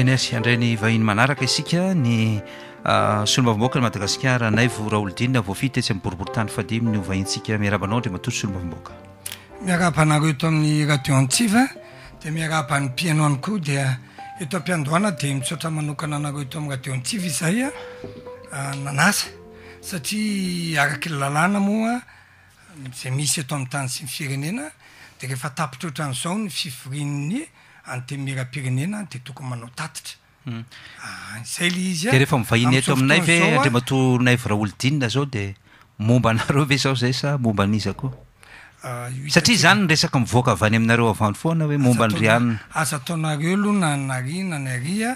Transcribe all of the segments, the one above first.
n andrai ny vahiny manaraka isika ny ah, solmavibokany madagasikara nayvo raha olo dinna voafitetsy amboribortany fadiny ahinsika miarabanao ndr matoylabokaeoami'yioid ihnyoydidioyay isy eto amytany ah, sy reedeehei nzaony fioinny ante miram-pirenena de tokony manao tatitrazay hmm. ah, le izyade rehefa mivahinna eto aminayve anri mato naivraha olo dinona zao de momba nareo ve zao zay sa momba nizy koa ah, satria zany n resaka mivoaka av any aminareo avany foana hoe momba ny ri anina aza ataonareo aloha na nari na nari a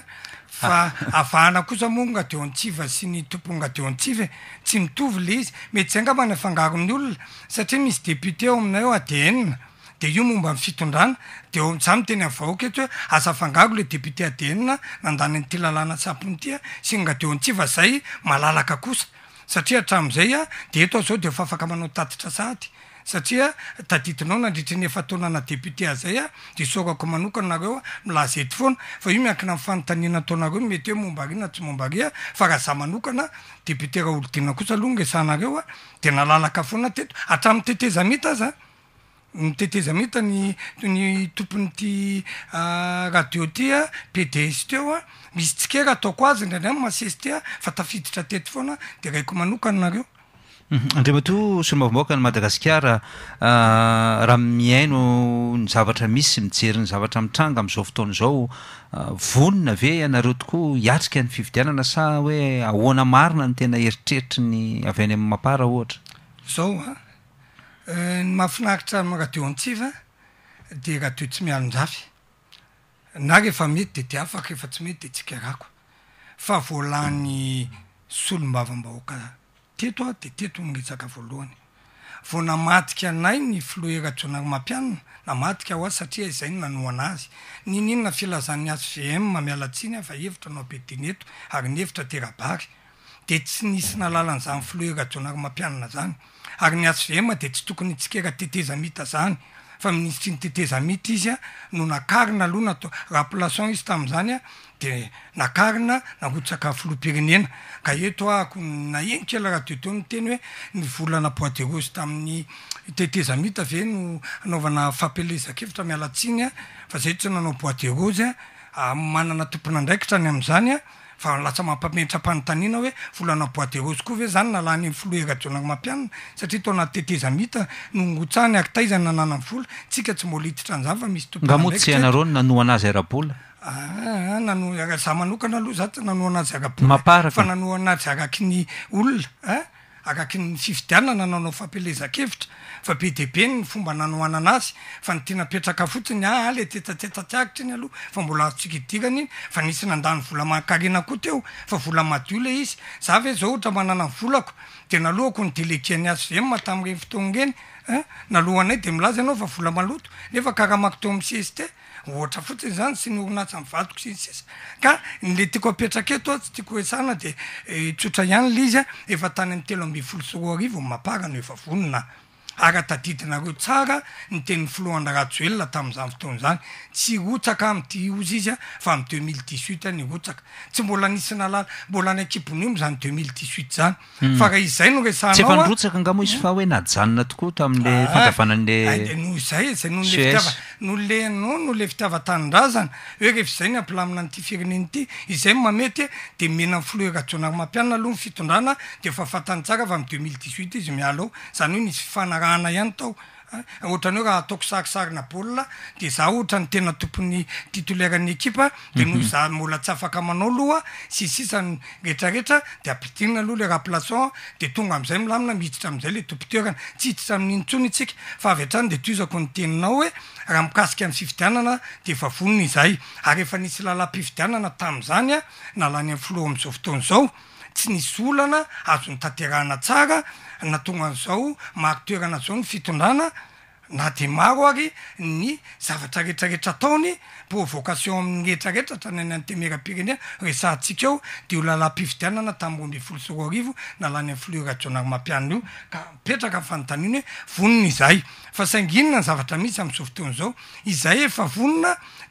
fa avahana koza moo ngadeo antsiva sy ny tompon ngadeo antsivae tsy mitovy le izy mety zay nga mana fangarony olona satria misy député ao aminay o adiena de io momba mfitondrana deza miteny aoka etyho asangao le depeydeozao defafaka manao tatita snaodrnynanadeptézaydsorako manokaa nareoa milazety foana fa io miakina mfanotanina ataonareo mety hoe mombarina tsy mmbaria farahaza manokana deptéraha oloina kosa aloha nesanareoa de nalalaka foana teto atramy teteza mita azaa niteteza mita ny ny tompony ty ah, radio tya ah, pds teo a ah. misy tsikera ataoko azy ndrany a masesy tya fa tafiditra tety foana de raiko manokany anareo mhm. andriama teo solomava moka ny madagasikara raha miaino ny zavatra misy mijery ny zavatra mitranga am'izao fotona zao vonona ave anareo tokoa hiatrika ny fividianana sa hoe ahoana marina no tena eritreritry ny avy any am'ny mampara ohatra zao a Eh, ny mahafinaritra mraha deo an-tsiva de raha teo tsy mialonjafy na rehefa mety de de afaka rehefa tsy mety de tsikarako fa voala ny solombavam-bahoaka teto a de teto niritsaka voalohany vo namatika anay ny floerajonary mampianana namatika ho az satria izay no nanoho anazy niny ino na filazan'ny s gma miala tsiny a fa hevitra no ampetiny eto ary ny hevitra terabary de tsy nisy nalalan'zany fleuraonary mampianana zanyary ny aso ve ma de tsy tokony tsikera teteza mita zany fa ministsiny teteza mita izy a no nakarina aloha natao raplaçon izy tam'zany a de nakarina nahotsakafo loperenena ka eto ahko na enikela raha teto nteny hoe nyvolana bois derosy tamin'ny teteza mita ve no anaovana fampilezakevitra mialatsiny a fa zay tsy nanao bois derosy a manana tomponandraikitra ny amn'zany a fa lasa mampametrampanyntaniana hoe volana bois de rosy koa ve zany nalany an' folohy arajonany mampianana satria tao ana y teteza mita no gotsahany akitaizany nanana ami'folo tsika tsy mola hititra an'zany fa misy tomponga moraktisy anaro nano anazy arabola aa ah, ah, nano- - za manokana aloha za tsy nanoh anazy arabollpak fa nano ana azy araki ny olona e araky ny fividianana nanao fampialezakevitra fa be de be ny fomba nanohanana azy fa nytenapetraka fotiny aa ah, le tetatetatiaritra iny aloha fa mbola azontsikiidirany iny fa nisy na andany vola mahakarina koa teo fa vola madio le izy za ve zao ohatra manana ny volako de naloako nydelekuany azy zay matamy reny foton reny an nalohanay de milaza anao fa vola maloto nefa karaha makoteo m'sezte ohatra fotsiny zany sy norinatsy amvatoko sny sisa ka nle tiako apetraka eto a tsy tiako resana de eh, tsotra ihany la izy a efa tany amn'y telo ambyfolo soroa arivo mamparanyo efa vononah aratadidinareo tsara ny teniny floanda rajoelona tam'izany fotony zany tsy otsaka mdi ozy izy a fa am 2u0i a nirotsaka tsy mbola nisina lala mbola nakibonio mo zany 20 zanfa raha izaynonaozoootalno zayzaolnoole nao no le ah, ah, fitiavatanrazana hoe rehefa zay no ampilamina an'ity firenenity izay mamety de menany fleurajonary mampianna aloha ny fitondrana de fa afatany tsara vy am 2u0i izy mialo ao zany hoe nisy fifanaa ana ihany tao ah, ohatrany ho raha ataoko sarisarina bolia de za ohatrany tena tompon'ny titolern'ny ekipa de noo mhm. za mbola tsy afaka manao aloha sisisany rehetrareetra de apidinina aloha le rahaplason de tonga am'izay milamina mihititra amzay le topoterana tsy hititra aminntsony itsika fa avy atrany de toizako ny teninao hoe raha ikasika amyfiviianana defa vonna izay aryefa nisy lala piviianana tam'zany a ah, nalany amy flo amizao fotonzao tsy nisy olana azo nytanterahna tsara na tongazao maroterana zao ny fitondrana na de maro ary ny zavatra retrareetra taony provcation amin'yretraretratra ny ny antemeramprene resantsika eo de o lala -pividianana tamoifolo soroarivo na lany amy fleurajonarymampianny io ka mipetrakaftain hoenahisyde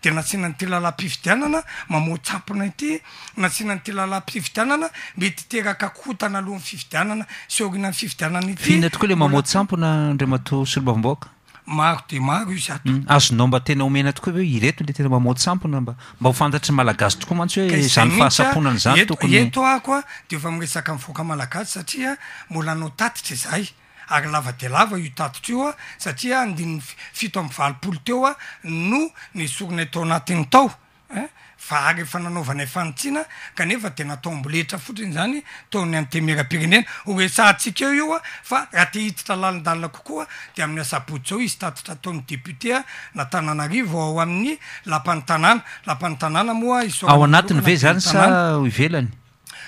nasinantlalapiiianana mam tsampona ity nasinantelalapiviianana metyterakakotanaaloanyfiviianana soinanny fiviiananana okoa le mamo tsampona andrimato solba boka maro de maro io zy ato mm, azonao mba tena homena tokoa ve ireto le tena mba maotsampona mba mba ho fantatry malagasy tokoa mantsy hoe zany nifahatsaaponany zanye tok-on yeto akoa de efa miresaka mvoaka malagasy satria mbola hanao tatitry zay ary lava- de lava io tatitry io a satria andininy fito amy valopolo teo a no nysoronay tao anatiny tao en fa ry efa nanaovana e fanitsina kanefa de nataoam-bolehetra fotiny zany taony ante mieram-pirenena horesaantsika eo eo a fa raha tehititra lalindalona kokoa de amin'ny asaboty ao izy tatitra ataony deputéa na tanàna arivo ao amin'ny lapanyntanàna lapanytanàna moa isoao anatiny ve zany sa hoivelany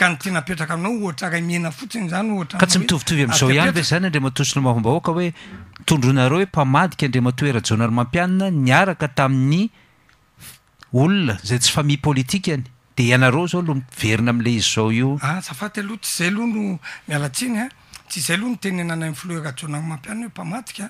ka ny tianapetraka aminao ohatra ray miena fotsiny zany ohatraka tsy mtovitovy am''izao iany ve zany andre matoso lo mahombaoaka hoe itondronareo hoe mpamadika andre matoera jana ly mampianna niaraka tamin'ny olona zay tsy famille politikua any de ianareo zao loh miverina amn'la izy zao io a ah, zafaty aloha tsy zay aloha no mialatsiny a ah. tsy zay aloh no tenynanay 'ny flourajaunary mampianina hoe mpamadika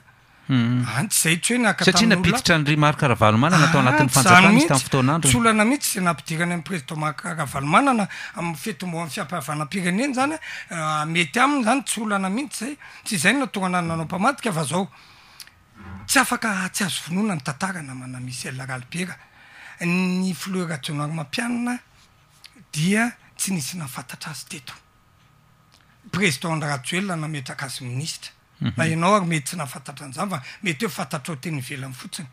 Mm-hmm. any tsy zay ah, tsy hoe ny akatsaatria naolpiditra ny rya marikaravalmanana tao anatin'ny fanjaymsitamtisfotoanandroty olana mihitsy zay nampidirany aminy presdan markarahavalomanana amy fetomo ami'y fiampihavanam-pirenena zany ah, mety aminy zany tsy olana mihitsy zay tsy izay natonga ana aynanaompamaika a zao tsy afaka tsy azo vonoana ny tantara na mana misyel ralibera ny fleur ajionar mampianana dia tsy nisina nyfantatra azo tetoprestondrraoeloa na metra akazo minisitra na mhm. ianao ary mety tsy nafantatra n'izany fa mety ho fantatra ao teny ivela an fotsiny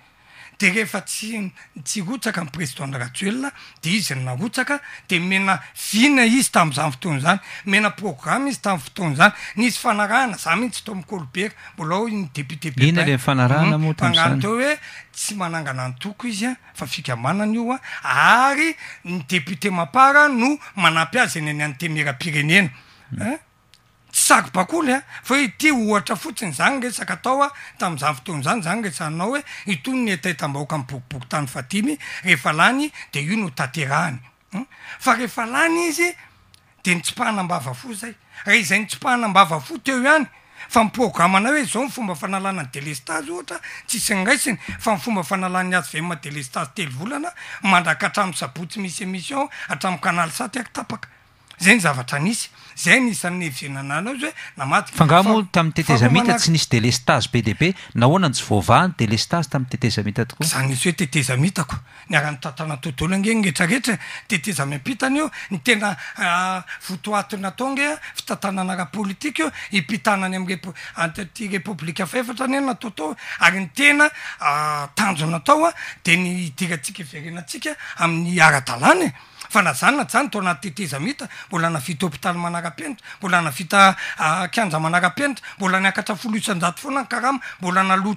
de rehefa tsy tsi rotsaka n'y prestondre ratsoelna de izy ny narotsaka de mena vina izy tamzany fotona zany mena programme izy tamy fotony zany nisy fanarahana za mihitsy ato m'kcolbera mbola o ny deputé lfanaranaoaanatoho hoe tsy manangana ny toko izy a fa fika manany io a ary ny deputé mampara no manampy azy eny any any temeram-pirenena mhm. sakbakolo a fa hoe ty ohatra fotsiny zany resaka atao a tam'zay fotonzany zaresanao hoe itonnyeaitabaoka bokoboktaynydeiooe hmm? any ide ntsipahanabavafo zay rehzay ntsipahanabavafo teo iany fa miprogramana hoe zao myfomba fanalanany delestazy ohatra tsisiny raisiny fa mifomba fanalany azvema deleta telo volana mandraka atramy sabotsy misy émission atramykanaly satyaktaaka zay ny zavatra anisy zay nisan'ny venanana ao izy hoe namatik fangamo tam'y teteza mita tsy nisy de lestage be de be nahoananyjyvoavaany delestage tam'y teteza mita tokoa zaisy hoe teteza mitako niaran'ny ftantana todolo ange netrareetrae teteza mimpitany io ny tena votoato natao ngea fitantanana raha politike o ipitanany am'y repo- antty repoblika afaefatra any nataotao ary ny tena tanjonatao a de ny idirantsika iverenatsika amin'ny ara-dalànye fa nazannaty zany tonateteza mita mbola navita hôpitaly manara-penatra mbola navita kianja manarapienatra mbola nyakatrafolo isanjato fona ny arammbolaaaooa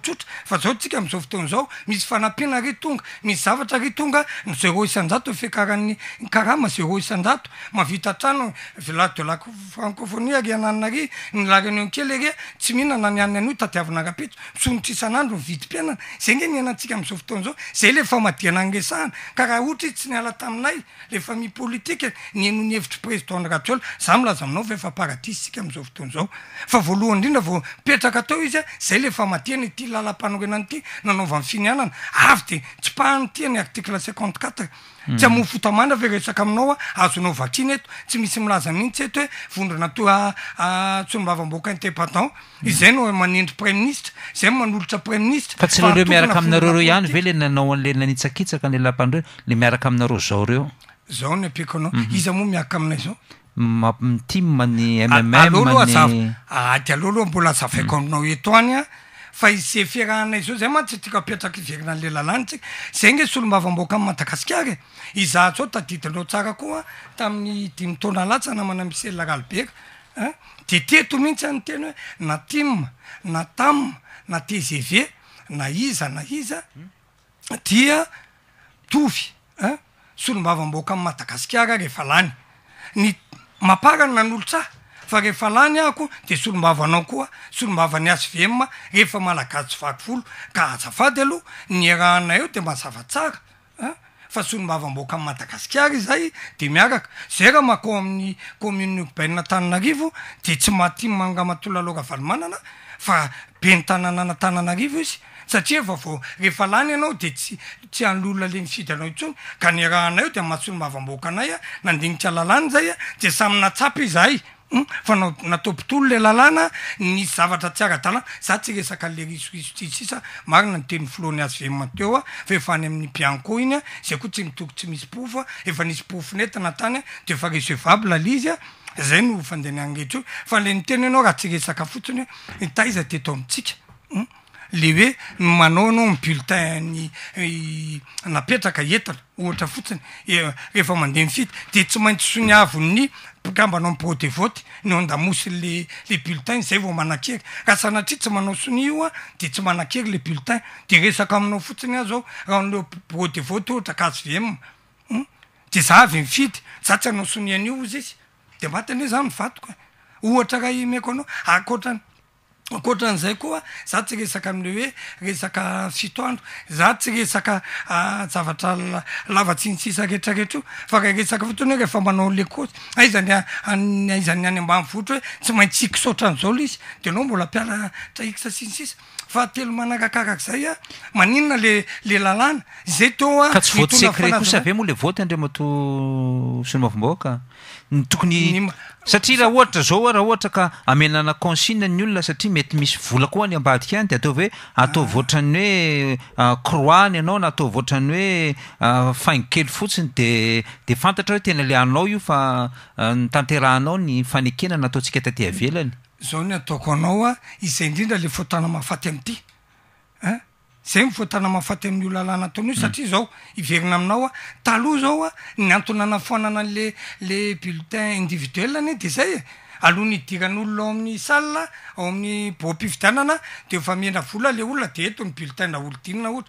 e laraniaetsy iaaooyn karaha otra izy tsy ny ala taminay le fami politike nynonyhevitry présdayrat za ilazaminao vafapsk amzaonaoaonyndrindaveko iz zay lefanytaonatynanodhanytiny atile cinunt4ttiaoaononeisy lazamiits ehoedrnaovabokaitepedan izay n manindryprememnistre zay manolotra preme ministre fa tsy nale miaraka aminareo reo iany ve le nanao an'le nanitsakitsaka nle laapanre le miaraka aminareo zao reo zao ny apiko anao mhm. iza moa miaka aminay zao mitimmanymmloohay ah, alohaloha mbola azaako mhm. aminao eoanyaa izayiarahanay e zao zay matsytika piatraky iverinale lalany tsik zay nge s olombavamboaka am madagasikara e izats ao tadidinao tsara ko a tamin'ny dimotona latsa na manamiselralber de teto mihitsy any tena hoe na tima na tam na tgv na iza na iza mhm. dia tovy solombavamboaka ammadagasikara aho rehefa lany ny mapara na n'olotsa ah fa rehefa lany ahko de solombavanao koa solombava n'ny azo vemma rehefa malagaso tsovaky folo ka azavady aloha ny rahana eo de mazava tsaraa fa solombavamboaka am madagasikara zay de miaraka zay raha makao amin'ny commune nyrbainna tananarivo de tsy mati mangamatola alora valomanana fa be nytanana na tananarivo izy satria efa vao rehefa lany anao de tsy tsy anololona le ny sida nao itsony ka ny raha nay o de masolo mavambokanay a nandignita lalany zay a de samynaspy zay hm? fa nao natpotolo le lalna ny zavatra iaratln za sy resak le risoriso tiss marina nteny floany azateo a fefany amin'ny pianko iny a zay koa tsy mitoko tsy misy pofoa efa nisy pofineta na tanya deaeiayleeanao raha tsy resaka fotsinyho taiza teto amitsika hm? le hoe nmanao anao ny bulletin ny eh, napetraka entina ohatra fotsiny e eh, refa mandeha mifity de tsy maintsy soniavony pikambanao n prote vate ny o ndamosin le le bulletin zay vao manakery rahasa na atri tsy manao sonia io a de tsy manakery le bulletin de resaka aminao fotsiny az ao raha oan'le brotevate ohatra kaz vm u hm? de za avy mifity za tsy anao sonian'io zy izy de matiny ho zany mivatoka ohatra rahay mako anao akoatrany akotran'izay koa za tsy resaka amle hoe resaka fito andro za tsy resaka ah, zavatra lavatsinitsisa rehetraretra io fa rah resaka footony hoe rehefa manao lekotsy aizanya ah, an- aizany any ambany votro hoe tsy maintsiko saotran'izao loh izy de anao mbola ampiaratraiksa tsinitsisa fa telo manakakaraka zay a maninna le le lalàna zay toaka tsy voaty secre kosa abe moa le voty andreo mato solomafimbaoaka ny tokony satria raha ohatra zao a raha ohatra ka amenana consine ny olona satria mety misy vola koa ny ambadika iany de ataova ah. hoe atao voatra ny hoe croany ianao na atao voatra ny hoe ah, faingikely fotsiny de de fantatra hoe tena le anao io fa ah, ny tanteranao ny fanekenana ataontsika tateavelany zaho ny ataoko anao a izay indrindra le foantana mahafaty am'ity ein zay mifoatana mafaty amin''ola lana ataona io hmm. satria zao iverina aminao a taloha zao a ny antona ana foanana an'le le bulletin individuellanye de zay e alohany idiran'olona o amin'ny sal ao amin'ny bômpividianana de fa miena vola le olona de etony bnla oloinana hatra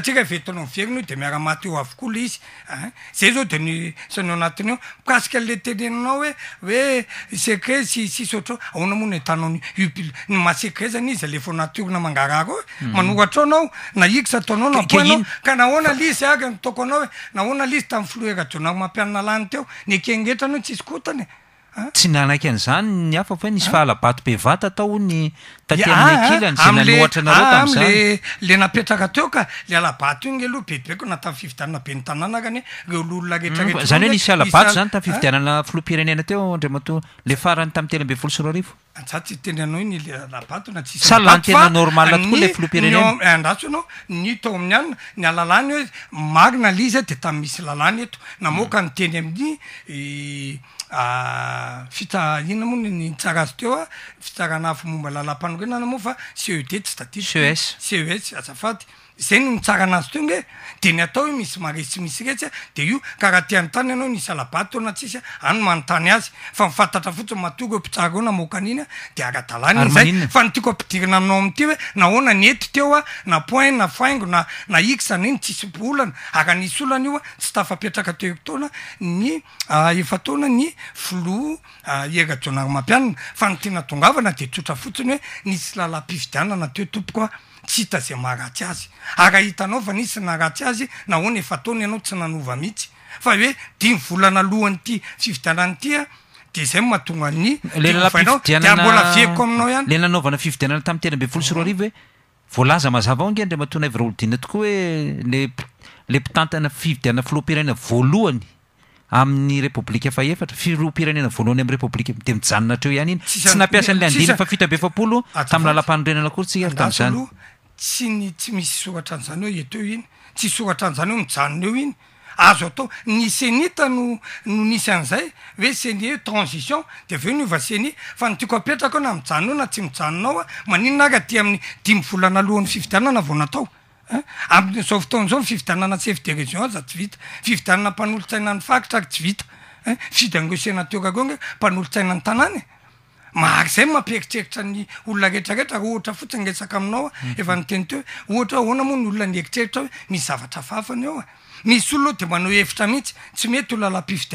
deyoaia le enao e esssotronamontnanyyaaorarao nao na ataonao nanao ka naona lizy arynitokonao e naoana lizy taminy floerajona mampianana lany ty o ny kengetranao tsiisy kotany e Ah. tsy nanaiky an'zany ny afa fa nisy ah. fahalabato be vata atao ny tateohaeokinnyaoabeibeko atyo mm, zany hoe nisy aabat zany tafiianana ah. flo pirenena teo ndramato le faran'ny tamteny abe folosororifotenaaoinyanyteoralooa le loeeo aaonytao ai'ny a nyaany hoarina liz de tammisy lny eoaoanyteny aminy eh, Ah, fitsahina moa nitsarazy teo a ah, fitsarana afa momba lala mpanorenana moa fa ceu detysy tatis e ceus azafaty zay no mitsara anazy tongahe de ny atao hoe misy maresy misy retsya de io karaha tiany tany anao nisy alaba tona tsisy any manontany azy fa mifantatra fotsiny mator eo pitsareonamoan iny a de aratalna inyzafa nitiako ampidirina aminao amty hoe nahoana nyety teoa na point na faingo na na x ny iny tsisy poolana aranisy olany ioa tsy tafapetraka tetaona nyefa tona ny flojnarmampianna fa notenaongavana de tsotra fotsiny hoe nisy lala pividianana teo tompokoa sy hita zay maharatsy azy ary ahitanao va nizy sy naratsy azy na hoany efataony ianao tsy nanova mihitsy fa hoe dimy vola nalohanyity fividiananytya de zay mahatonganyaobolaveko aminao ihanyla nanovana fividianana tam'tenabe folo s ro ariv hoe eh? volaza mazava ao ngendre matona ivra olodina tokoa hoe eh? lele pitantana fividianna filoapiranena voalohany amin'ny repoblika faeata filopiranena voalohany am'nyrepoblikde mianonatreo hany iny sy naiasn'lffitabeaotam'ylalapanorenana korytsiyan'zany tsy ny tsy misy soratra an'izany eo eto eo iny tsy soratra an'izany eo mijanona eo iny azo atao ny senita no no nisy an'izay hoe seni e transition de avaeo ny iova seni fa nitiako apetraka eo na mijanon eo na tsy mijanonao a maninona rah ti amin'ny dimyvolanalohan'ny fividianana vao natao en am'zao fotaona zao ny fividianana sef derégion a za tsy vita fividianana mpanolontsaina ny faritra aky tsy vita en fidy aneo senateorarone mpanolontsaina ny tanànye mary zay mampieritreritra ny olona reetrarehtra r ohatra fotsinyresaka aminaoa mhm. eanyteny te ohatraoana moa ny olonaneitreritra hoe miszavatra fany ao misy olooo de manao evitra mihitsy tsy mety latsy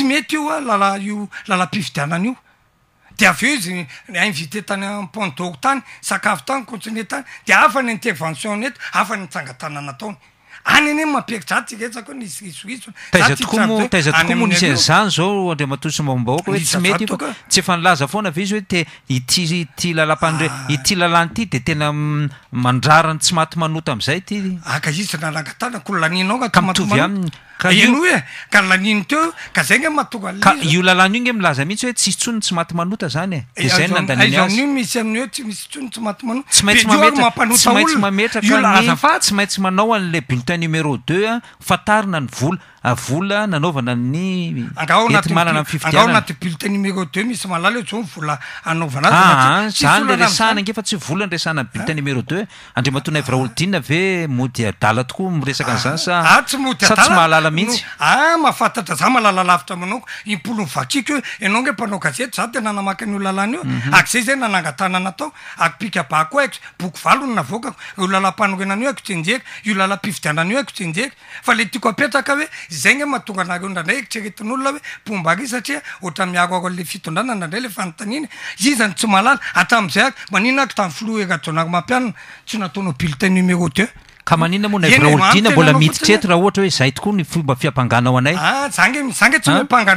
ah, mety o a lala iolalaiiananioeaveo izy invitétany pondôr tany sakafo tany contine tany de afa ny interventionn eto afa ny ntsangatananataony any any mapiko zateako issosotaiza tokoa mo taiza tokoa mo nisaan'izany zao andre mahato syymaomba oaka hoe ts mety fak tsy efa nilaza foana avy izy hoe te ity ity lalapandre ah. ity lalan'ity de tena mm, mandrarany tsy maty manota am'izay ty akaizatoy aminy ka iino e ka lanino te ka za ny matonga ka io lalany io nge milaza mihitsy hoe tsyisy tsono tsy maty manota zany e de eh, zay nanndanyai misy amin tsy misy tsonotsy maty manotatsy mainetsy maetamapaotta maiolotsy mametrakanafa tsy maintsy manao an'le bulletin numéro deux a fa tarina ny vola vola nanaovana ny anga anaty malana amiy fivitaingao anatybltenuéro deu misy maalala ezao vola anovanazzany ah, ah, le resana nge fa tsy vola nyresana bullte numéro deu andre matona vraha olo dina ve mody adala tokoa miresaka nzanysatsahalaiaaeazayaaao kana' aoenjeolaiva akoenje le ak etoe za gnye mahatonga anareo ndraindray eitreretin'olona hoe pomba ry satria ohatra miaroaro an'le fitondrana nandray le fanontaniny zizany tsy malala atram'izay ary manina ako tam'y filo erajonary mampianana tsy nataona bulletain numéro deux ka manina moa navra olina mbola mititreto raha ohatra hoe zay tokoa ny fomba fiampanganao anaygny ah, ah?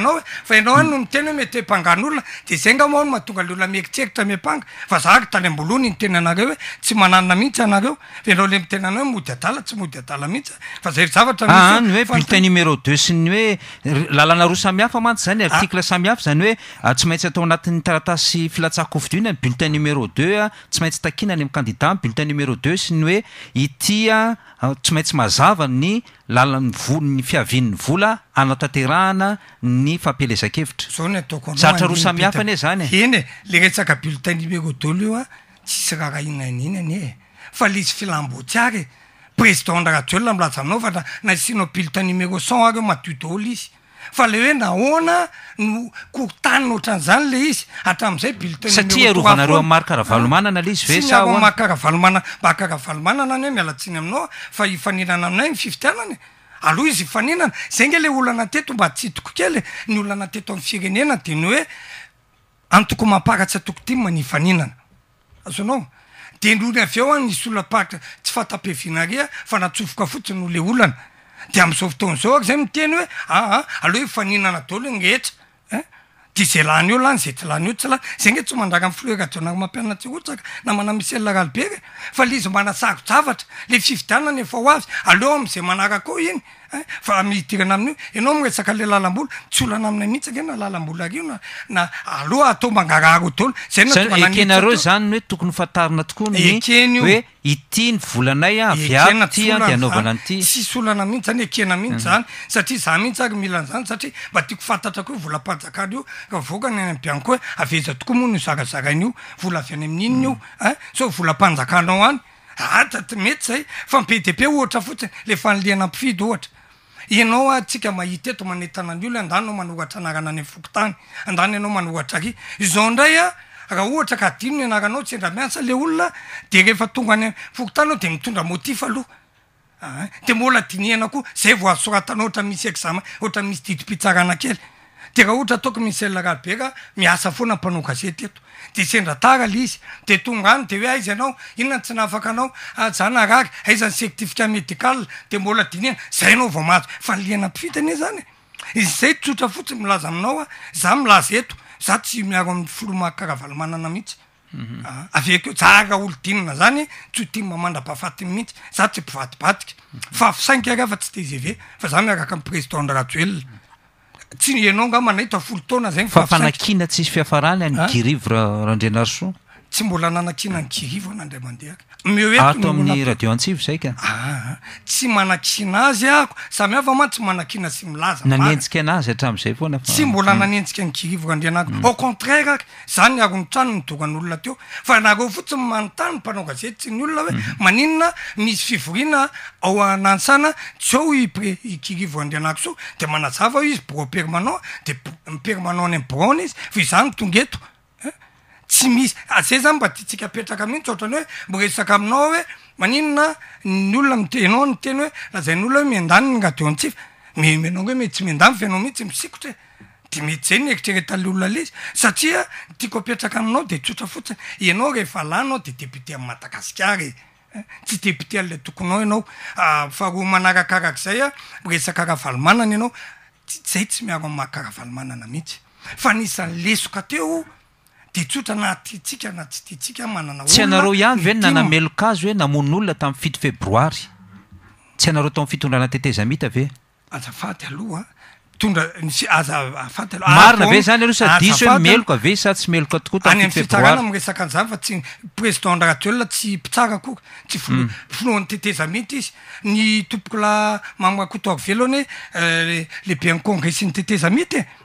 hoe ultin numéro deux sy ny hoe lalanaroa samihafa mantsy zany article samihafa zany hoe tsy maintsy atao anatin'ny taratasy filatsak ovdina n bulletin numéro deux a tsy maintsy takina any am'y candida bulletin numéro deux sy ny hoe ah. itya Ah, tsy maintsy mazava ny lalany vol ny fiavian'ny vola anaotanterahana ny fampielezan-kevitrazaon ataoa zatra roa samihafany e zany e eny e le resaka bullitain numéro dolo eo a tsisy raha raha inan'ina any e fa le isy filambotsy arye presden ndraraha jolona mlasanaovana na isianao bulltain numéro cent ary o madio da olo izy fa le hoe naona no kohtanin oatran'zany le izy atram'izay biliteanyria rvnarmarkaraanana le izysymiarmarkaravalomanan mba karahavalomanana ny mialatsiny aminao a fa ifaninana aminay ny fivitianany aloha izy faninana zay nge le olana teto mba tsy hitoko kely ny olanateto am firenena de ny oe antoko mamparatsy atokoti manyfaninana azonao de nrony av eo a nysolapartra tsy fatapivinaria fa natsovoka fotsiny ole olana de am'izao fotona zao ary zany miteny hoe aa aleha ifa ninana deolo in netra en te zay lany eo lany za ty lany o tsy la zay ngety tsy mandrara amy fleradaonary mampianatsyrotsaka na mana misella ralibe re fa le izy mba nasaro-savatra le fividanany efa ho avy aleoha am'zay manarakeo iny Eh, fa miidirana amin'io anao miresaka le lalambola mits olana aminay mihintsy aena lalabolarnanaoaatoaaaozay naanyekenareo zany nhoe tokony fatarina tokoa eyken oe itiny volanay a vadanaoanantysolana miisy anyea misy anaitsannmanzatokoa moanzaraaniolaany amin'inniovolanaanao anymetzayamp debe ohatra fotsiny lefa nlana mpifidy ohatra ianao a tsika mahit eto manentana any olo andany anao manoratra anarana any amn vokotany andany anao manoratra ry izao ndray a raha ohatra ka hdino ny anaranao tsy endra miasa le olona de rehefa tonga any avokotany ao de mitondra motif aloha aa ah, de mola dinihana koa zay vao asoratanao ohatra misy exama ohatra misy didim-piztsarana kely de rah ohatra ataoko misel rahabe ra miasa fona mpanokzet eto de sendra tara lizy de tonrano de hoe aizy ah, anao inona tsy nafaka anaoza ah, nraky aizany ah, sektifikat médikal de mbola inina zay anao vaao fapnyezanyzaya e e. fotiny milaza aminaoa za milaza eto za tsy miaro amy flomakarahvaly manana mihitsyavek mhm. za raha olo inna zany t oimamandrabafati mihitsy za tsympivaiik faainraa tsy ezeve mhm. fa e. za miaraka m prestandre rajoelna tsy nhanao nga manahita folo taona zegny fa fanakina tsiisy fihafarahany any girivor rahandrianaroso tsy mbola nanakina ny kirivoa nandraymandehaayetsy anaina azy akosamy aama tsy manakina sy ilzasy bola nanentsika ny kirivora adria anao mm. ao contraire ay zany aronytrano nydoran'olona teo fa nareo fotsiny manontany panaogazetsi ny olona hoe mm. maninna misy fivoriana ao anansana sy oo ip ikirivora andrianako zao de manazava o izy bro permanant deo permanentny brona izy fa izany tongeto tsy misy azay ah, zany mba titsika apetraka amiin tsohatrany hoe mboresaka aminao hoe maninona ny olona me- anao ny teny hoe lazay ny e. olona hoe mindannahasaee tsy day nao mitsyisiora eemetyzay neitreetale olona lizy satria tiako apetraka aminao de tsotra fotsiny ianao rehefa lanao de depté mmadaaikartsy et loaooayzay sy iarh itsy fa nisany lesoka teo de tsotra anaty tsika ana tsy ditsika manana tsy anareo ihany ven nanameloka azy hoe namonin'olona tam' fity fébroiry tsy anareo atao m' fitondrana teteza mihita ave azafady aloha a itondra misy azafady loa marina ave zany aloha sady isy hoe meloka ave sa tsy meloka tokoa ta any amfitsarana am resaka an'zany fa tsy présdent ndrahajeolona tsy pitsara koa tsy f- hmm. finoan'ny teteza miity izy ny topoko la mamakoutor velo any e lehibe an' congressy ny teteza mihity e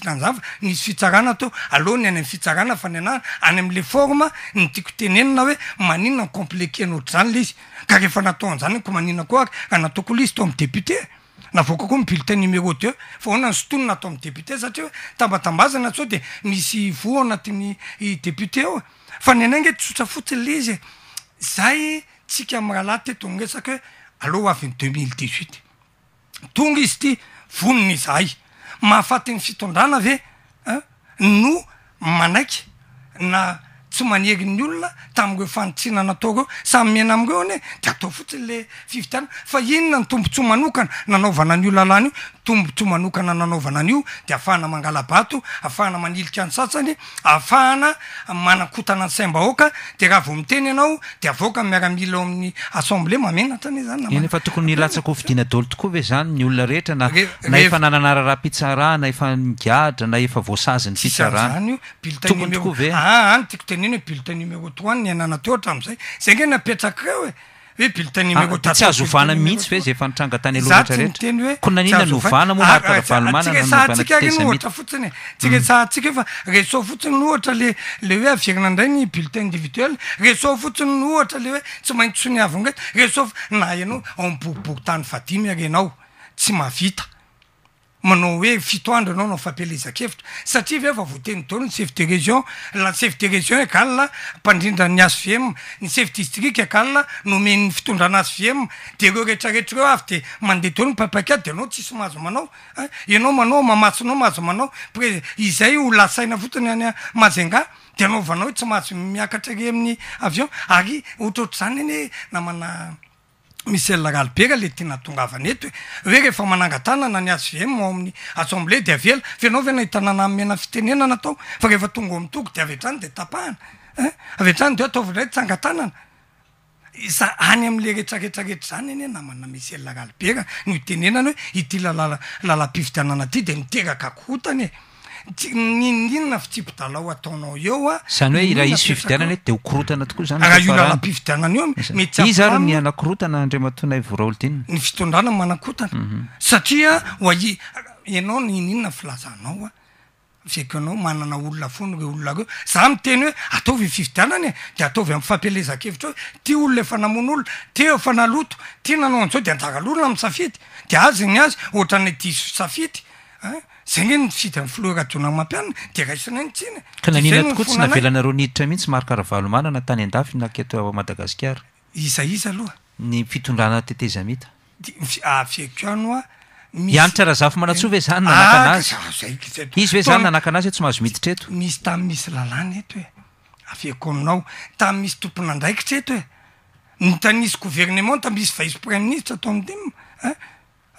tinanzany fa nisy fitsarana to aloa ny any amy fitsaranafanyana any amle form naotenena hoe maninameorny ieaonznyanah zamnenaonna ato amydeputé satriahoetabatambazana so de misy anat'nydepté afnyanangeinizzaytsika e. mraha la tetonresaky hoe aloa avyny 0 tonga izy t voninyizay mahafatiny fitondrana ve a no manaiky na tsy manerin'ny olona tamin're fanitsihananatao o samy miaina ami'eo any e de atao fotsiny le fivitiana fa ino na ny tombotsy manokana nanaovana ny olona lany io tombotso manokana nanaovana anio de ahafahana mangalabato ahafahana manilika any sasany ahafahana mana-kotana any sai m-baoka de raha vo miteny ianao de avaoka miaramila o amin'ny assemble mamenatrany e zany naenefa tokon ny latsako fidina dôlo tokoa ve zany ny olona rehetra na na efa nananara raha pitsara na efa nigadra na efa voasaziny pitsarazany io biliteto nkoeroko ve any ah, ah, tiako teneny hoe bullitain numéro trois ny ainana teo hatram'izay za nge napetrakareo e hoe bulitenimyroatatsy ah, azo vana mihitsy va zay fanitranga tany alohzaeta yr enyrteny hoe ko naninna zovana moaa maarotaravalomantsin ah, ah, reasaha nansaika arty ny oatra fotsiny e tsy resahnntsika hoe fa reseau fotsiny no ohatra le le hoe averina andray ny bulite individuell reseau fotsiny ny ohatra le hoe tsy maintsy so ny avy n reto resau f na ianao emboribory tany vadimy ar anao tsy mavita manao hoe fitoandro anao nao fampilaizakevitra satria va va vo teny donony ceve de région la sev de région e agala mpandrindra ny azo vea ny cev distrike agala no meny fitondra anaazo ve de reo rehtrarehetra reo avy de mandeha donompapaka a de anao tsisy mahazo manao a ianao manao mamasonao mahazo manao prè izay o lasaina fotiny any mazengah de anao vanaohoe tsy mahazo miakatra re amin'ny avion ary ohatrohatr' zany eny na mana misy ella ralibera le tianatongavana eto he hoe rehefa manangatanana ny as vmmao amin'ny assemble de avela feanao vana hitanàna mena fitenenana atao fa rehefa tonga o amitoko de avy atrany de tapahana en avy eatrany deoe atao vaodray tsangatanana iza any am'le retraretraretra zany eny e namana misy ella rali bera no itenenany hoe ity lalala lala-pivitianana aty de miteraka akootany e nninona fitsipidalao ataonao eo a ah. zany hoe rah izy fividianana e de okorotana tokoa zanyraha iola nam-pividianana eo mey siz ar nianakorotana andriamatona yvora olo dinna ny fitondrana manakotana mhm. satria hoai anao nininona filazanao a veko anao manana olona fony re olona ro za mi teny hoe ataovy fividianany e de ataovy am fampilezakaevitra ohoe ty olona efa namon' olona tyo efa naloto ti nanao an'zao de andara lolona am'y safity de azy ny azy oatrany diso safity n zay gnye mifida ny flerajonano mampianna de raisanantsin ka nanina okofos naavelanareo nihiditra mihitsy marokaraha valomanana tany an-dafy naket madagasikara iza iza aloha ny fitodrana teteza mitadefekano ah, a miisanitra raha zafo manatsove zany ah, az izy hoe zany nanak anazy e tsy mahazo mititra eto misy tam misy lalana eto hoe afeko aminao tam misy tomponandaikitra eto e ntanisy gouvernement tamisy vaisopri minizitra atao amydin n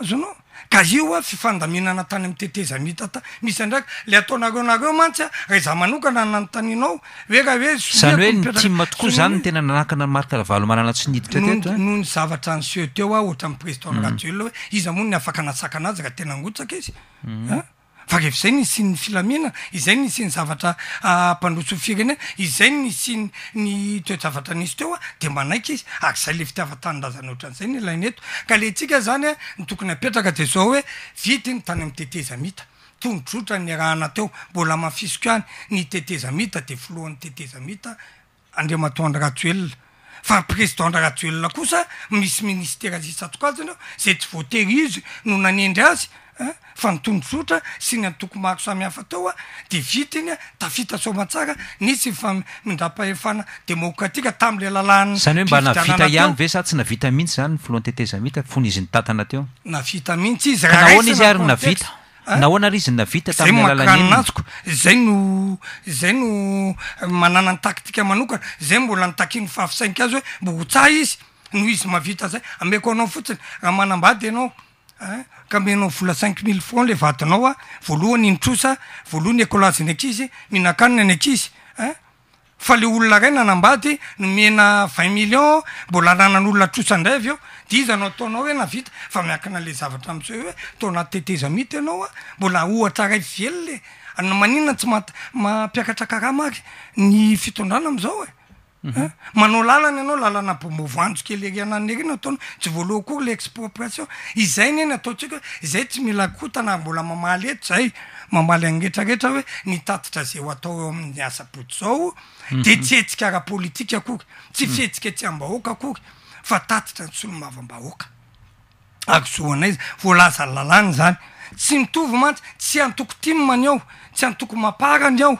azonao a ioa fifandaminana tany ami' teteza mihtatay misy ndraiky le ataonareonareo mantsy a rehy zaho manokana nanontaninao hoe raha hoe s zany hoe ntima tokoa zany n tena nanahakana marika lavalo manana tsy nidika noteto eh? noho ny zavatra an seu teo a ohatra am' preston rajioelona hoee izy mona mm. ny afaka nasaka anazy raha tena angotsaka izy an fa rehefa zay ny siny filamina izay ni siny zavatra mpandrosofirenena izay ny siny ny toezavatra nizy teoa demanaiky iz ary zay le inzay e ka leantsika zany ny tokony apetraka de zao oe vitiny tany ami teteza mita tonotrotra ny arahana teo mbola mafisoko any ny teteza mita deloan'nasmisy inisterazisantok aznyo zay tsy voater izy no nanendry azy fa nitondrosotra sy ny antoko mako samy hafa teo a de vitiiny a tafita somatsara nisy fa minda-paefana demokratika tam'le lalan'ny zany hoe mba nadaviata ihany ve sa tsy na vita mitsy zanyvoloanyteteza mita fony izynytatana teo na vita miitsy izy rahnaoana izyarynavi naoana ary izyny navita tzamaylma lalkanryanynansoko zay no zay no manana nytaktika manokana zay mbola nitakiny fahafisaink azy hoe mba ho tsaha izy no izy mavita zay ameko anao fotsiny raha manam-bady anao ka menao vola cinq mille franc le vatinao a voalohany inytrosa voalohany ekolageny ankizy mihinakanna ny ankizy ein fa le olona ray nanambady no mena ving million mbola nanan'olona trosa indray av eo di izanao ataonao hoe navita fa miakina le zavatra amso hoe taona teteza mita anao a mbola ohatra ray vely le ny manina tsy ma- mampiakatra karaha mary ny fitondrana am'izao e manao lalany anao lalana bomovoanjo keleriana any ary no ataona tsy voaloha kory le expropriation izainy eny ataontsika hoe zay tsy milakotana mbola mamaly eto zay mamaly any retrareetra hoe ni tatitra zay ho ataoo amin'y asapoty zao mhm. de tsy etsikaraha politika akory tsy mhm. fietsikatsiam-bahôaka akory fa tatitra ny solomavambahoaka akzoana izy voalazany lalany zany tsy mitovy mantsy tsy antoko timmany ao tsy antoko maparany ao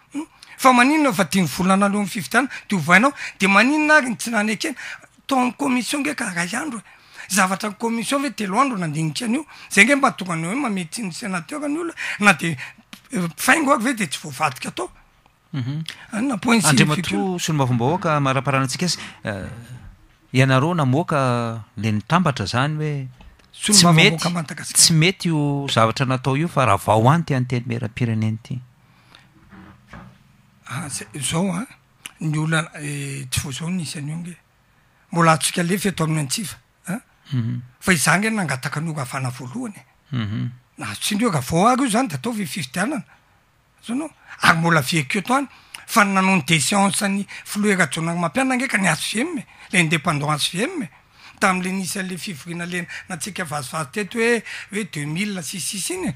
fa maninona fa tia nyvolona na leh y fivitana dovahinao de maninona ary ny tsinany akena atao amycommission ngeka rahyandroe zavatra commission ve teloandro nandinian'io zay nge mba toganyo hoe mametsyny sénateurn' olo na de eh, faingo ay ve de tsy voaai atao mhm. naoiandrima to solma fombaoaka maraparanatsika azy eh, ianareo namoka le nitambatra zany hoe sma tsy mety io zavatra natao io fa raha va hoany ty anteny merampirenenyty aazao ah, an ny ola eh, tsy vo zao nisan' io nge mbola atsika lefa eto amin'ny antsiva anfa mhm. iza nge nangataka norahavana voalohany naazotsinreo rahavao ary io zany de ataovae fivitianana zao nao ary mbola veakeo toany fa nano ny desianceny flerjonany mampiana nge ka nyazo venme le indépendant sy venme tam'le nisyan'le fivorina lena nantsika vazovazy teto hoe hoe deux mille na sisisisy iny e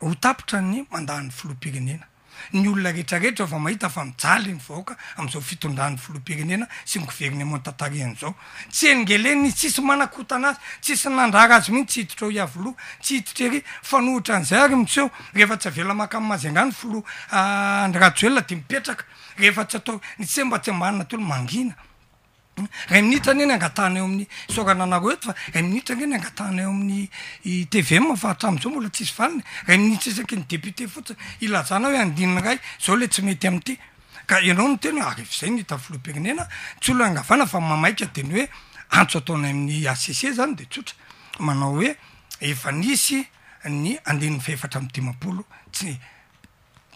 ho tapotra ny mandahny folo pirenena ny olona rehetrarehetra ofa mahita fa mijaliny vaoka am'izao fitondrany foloa pirenena sy ny koveriny amoan tantarian' zao tsy eningele nizy tsisy manakotanazy tsisy nandrara azy mihinsy tsy hitotra o iavolo tsy hititra ery fa nohitra an'izay ary mitseo rehefa tsy avela maka am' mazengany folo ah, andry ratsoelona de mipetraka refa tsy atao nytse mba tsy hambanina tolo mangina ray minitra nyeny angatanaeo amin'ny saorana anaro eto fa ray minitra ne ny angatahna eo amin'ny tvfahatra am'zao mbola tsisy vaniny ray minitra isaky ny député fotsiny ilazana hoe andiny ray zao le tsy mety am''ity ka ianao ni teny hoe ary fazay ny ita filo-perenena ts olonangavana fa mamaita de ny hoe antso ataonay amin'ny asesie zany de tsotra manao hoe efa nisy ny andenny faefatra am'idy mampolo tsy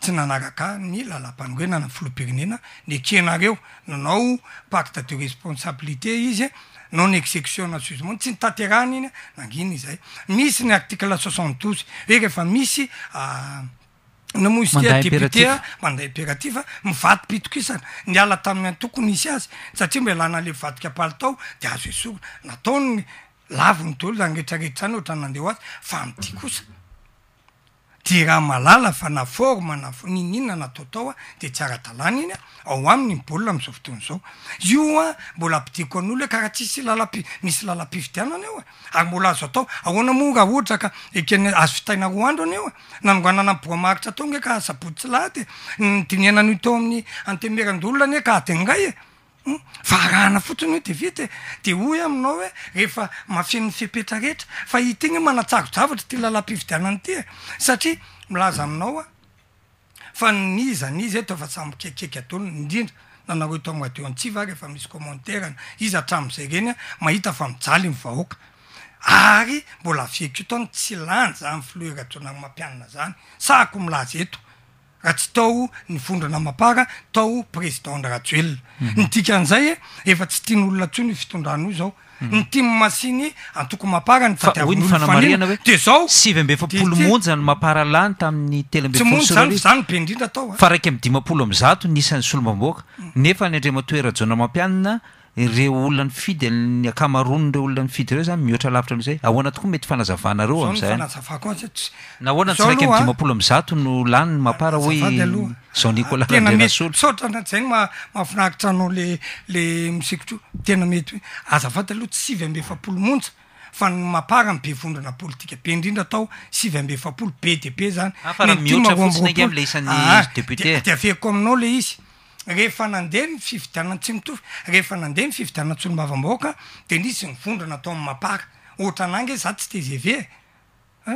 sy nanaraka ny lalampanorena na filompirinena ny akeanareo nanao pacte de responsabilité izy non exécution na susmone tsy nitaterana iny a nanginy zay misy ny article soxnte douz hoe rehefa misy ah, ny mosi depté a manday impératife mivatypitokisana niala taminy any tokony isy azy satria mba lana le vadika apali tao de azo e sorona nataonny laviny dolo danyretraretrazany ohatranandeho azy fa miti kosa de raha malala fa na forma naf- nininona na taotao a de tsy ara dalàna iny a ao aminy mbaolona am'zao fotony zao ioa mbola ampidiko an'olo e karaha tsisy lalapi- misy lala-pivitianany ao e ary mbola azo atao ahoana mo raha ohatra ka ekany- azo fitaina roa andro any o e nanogana namboramaaritra atao ngeka asabody tsy laty ndinenan'o tao amin'ny ante meran-doolonany eka ateangay e Hmm? fa rahana fotiny ho de vity e de hoy aminao he rehefa mafen'ny fipetra rehetra fa i te gny ho manatsarojavatra ty lalam-pividiananyity e satria milaza aminao a fa niza nizy eto efa samykekikeky atolony indrindra nanaooeto ami'adio antsy va rehefa misy commentarana izy atramo'zay reny a mahita fa mijaly nyvahoaka ary mbola aviekeo ataony tsy lany za ny fleur atona ny mampianana zany saako milaza eto raha tsy tao nifondrana mapara tao président n rahajoelona mhm. nydikan'izay e efa tsy tia ny olona tso ny fitondrano io zao mhm. ny timy mashiny antokoy mampara ny ffa hoe ny fanamariana hoe de zao sivy ambe fapolomonjany mampara lany tamin'ny telaambesymonjsoany zany be indrindra tao a eh. fa raiky am'dimapolo am'zato nisan'ny solombamboaka mm. nefa ny andrima toerajaona mampianana re olonan'ny fidy any akamarono reo olonan'ny fidy reo zany mihoatra lavitra loha zay ahoana tokoa mety fanazavanareo amzayynz na hoana sraky dimapolo am zato no laniny mapara hoeylo zao nicolaeyoanatzay ny ahafinakitra nao le le misekitro tena mety ho azaady aloha sy ivy ambe fapolomonja fa ny mapara m be vondrana politika be indrindra atao sivy ambe fapolo be de be zanyfa rahia fon ne am'le isan'nydéputédeeko ah, aminaole izy rehefa nandeha ny fividianan tsy mitofy rehefa nandeha ny fividianana tsolomavamboaka de nisy mivondrana atao am'y mapara ohatra anangy e, za tsy tezevee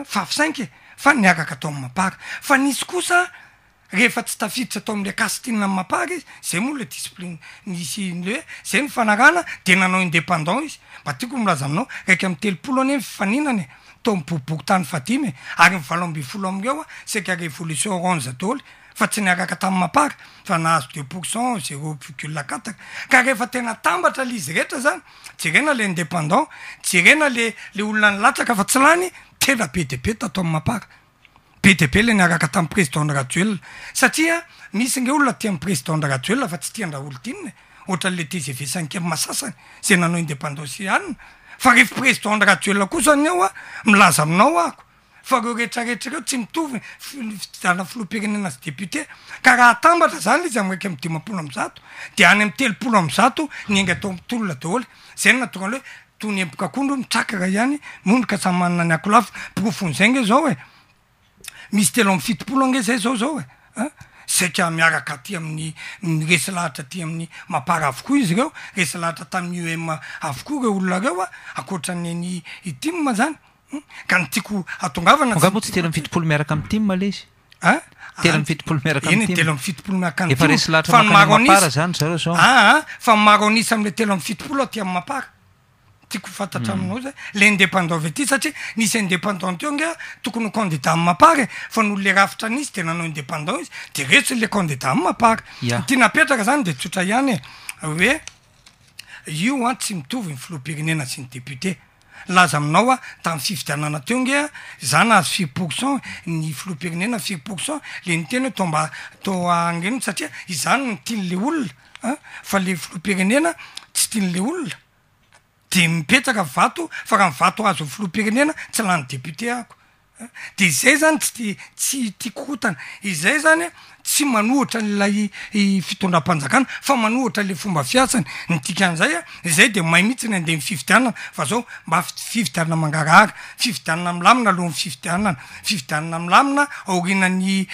fafisainke fa niaraka atao ammapara fa nisy kosa rehefa tsy tafiditsy atao am'le kasitinna amy mapara izy zay mol le dicipline nisy lehe zay nyfanarana de nanao independant izy mba tiako milaza aminao raiky am'y telopolo any eny fifaninany e. tao miboiboky tany faimye ary mivaloambifolo am'reoa saik révolution ranze toly fa tsy niaraka tam'y mampara fa nahazo deux pourcent zéro pugula katra ka rehefa tena tambatra l izy reetra zany jerena le indépendant jerena le le olona ny latsaka fa tsy lany tena bedebe taato am mampara bedebe le niaraka tam'y presdandrajoela satria misy ny olona ti am' presdandrajella fa tsy tiandra olo tinny ohatra 'n'le tizevesany ke m' masasany zay nanao indépendance ianina fa rifo presdandrajella kosaany ao a milaza aminao ako fa reo rehetrarehetrareo tsy mitovy zana filo-perenena azy député ka raha tambatra zany izy amraiky mdimapolo amzato de any amtelopolo amzao nygyatao tolona daoly za y natora lo hoe tonyebokakondro mitrakarah ianyayaa ny eaaamiaraka ty am'ny resi lahatra ty ami'ny mapara avokoa izy reo resy lahatra tam'yma avokoa reolonareoa akotra nyny iimm zany ka nytiako atongavana ngao tsy telo mfitopolo miaraka amytimmalazynelaitoo iarkyelomitooiarsale teo mitootymaaikofantatrainao ay le indépendant av ty satria nisy indépendantto gea tokony ondia amarefa yolle ritry de nanaoipeanian e. tsy mivyny orena sy ny dépté laza aminao a tamy fividianana teo ngea zany azo fir pourcent ny filo perenena fir pourcent le ny tena ho tomba toangenoo satria izany ny tian' le olona a fa le filoa-perenena tsy tian' le olona de mipetsaka vato fa raha mivato azo filoa-perenena tsy ala ny député akoa de izay zany tsy te tsy tiakootana izay zany a tsy manohtra leilay fitondram-panjakana fa manohatra le fomba fiasany ny tikan'izay a zay de maimihitsy ny andeha ny fividianana fa zao mba f fividianana mangaraara fividianana my lamina alohany fividianana fividianana amy lamina aorinan'ny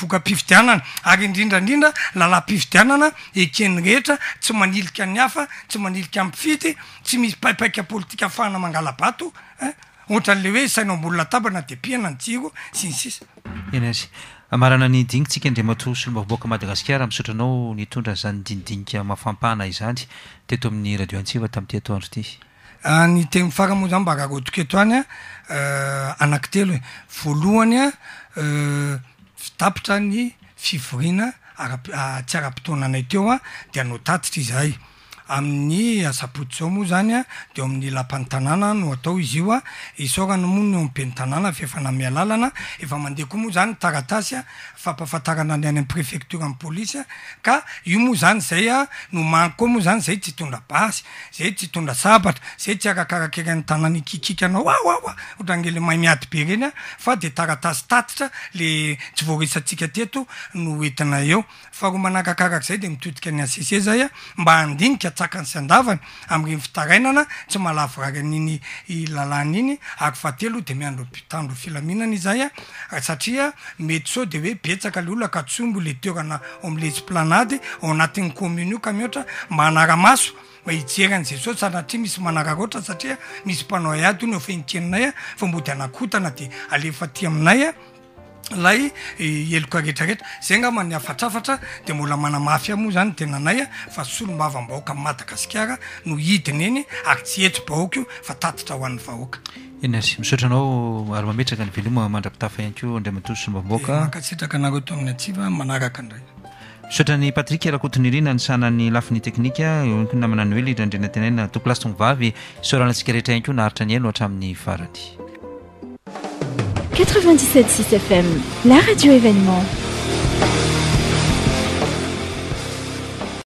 voka pividianana ary indrindraindrindra lala m-pividianana eken'ny rehetra tsy manilika ny afa tsy manilika mfity tsy misy paipaika politika fahana mangalabato eh? ohatra an'le hoe sainao ambolinatabana depiana ny jiro sinysisa enas marana nydignikintsika andrema tosoloma vaboaka madagasikara ah misaotranao nitondranyzany dinidignika mahafampana izany teto amin'ny radio antsiva tami'ity atoandry ity ah, ny te mifara moa zany mba araharo tike eto any a eh, anaki telo he voalohany a eh, fitapitra ny fivoriana arapi--tsy ah, ara-pitoana ah, anay teo a de anao tatitra izay amin'ny asapoty zao moa zany a de amin'ny lapany tanana no atao izy io a ôaoa zanyayfapafatarananyany am refectr amy polisya ka io moa zany zay nomanyko moa zany zay tsy tondra ay zay tondra zaytaannakiknao aatane a iaye renydkaeona eakakarakzay de mitotika any asse zay a mba andinika akany sy andavany amai'reny fitarainana tsy malavorary an'iny lalan' iny ary fa te aloha de miandrompitandro filaminana izay a satria mety so de hoe betsaka le olo ankatsombo le terana o am'le esplanade ao anatin'ny commune io ka mioatra manaramaso mahijeran'i je saosy anatria misy manararoatra satria misy mpanao aiady iny ofainkeninay a fa mbo dy anakotana de alefa ty aminay a lay eloka rehetrarehtra za ga manyafatrafatra de mbola manamafy amo zany de nanaya fa solombavabahoakamadagasikara no hidiny iny ary tsy ety bahokao fa taitra hoannyahoakmisoraao ary mametaka ny velomamandrapitafa iay ko eh, draobaaan'yaamisaorany patrik arakotony ri na anysanany lafiny teknika namanano ely irandrenatenana toolasony ay soranasikarehetra ianko naaritra ny eyohatra amin'ny arany 97.6 FM, la radio événement.